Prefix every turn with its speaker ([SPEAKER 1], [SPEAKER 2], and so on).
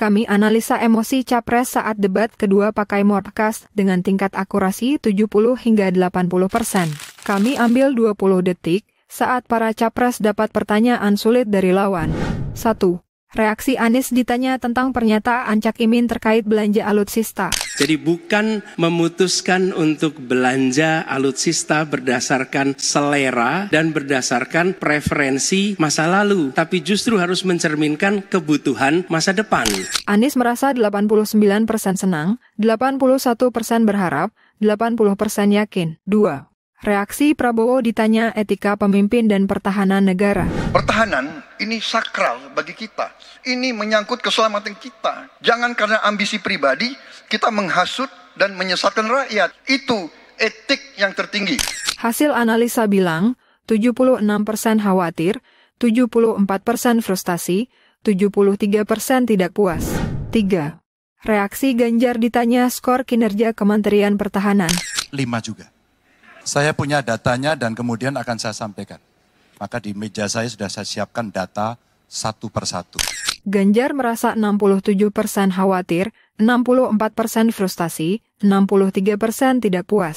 [SPEAKER 1] Kami analisa emosi capres saat debat kedua pakai morkas dengan tingkat akurasi 70 hingga 80 persen. Kami ambil 20 detik saat para capres dapat pertanyaan sulit dari lawan. 1. Reaksi Anies ditanya tentang pernyataan Cak Imin terkait belanja alutsista.
[SPEAKER 2] Jadi bukan memutuskan untuk belanja alutsista berdasarkan selera dan berdasarkan preferensi masa lalu, tapi justru harus mencerminkan kebutuhan masa depan.
[SPEAKER 1] Anies merasa 89% senang, 81% berharap, 80% yakin. 2. Reaksi Prabowo ditanya etika pemimpin dan pertahanan negara.
[SPEAKER 3] Pertahanan ini sakral bagi kita. Ini menyangkut keselamatan kita. Jangan karena ambisi pribadi kita menghasut dan menyesatkan rakyat. Itu etik yang tertinggi.
[SPEAKER 1] Hasil analisa bilang 76% khawatir, 74% frustasi, 73% tidak puas. 3. Reaksi Ganjar ditanya skor kinerja Kementerian Pertahanan.
[SPEAKER 4] 5 juga. Saya punya datanya dan kemudian akan saya sampaikan. Maka di meja saya sudah saya siapkan data satu persatu.
[SPEAKER 1] Ganjar merasa 67 persen khawatir, 64 persen frustasi, 63 persen tidak puas.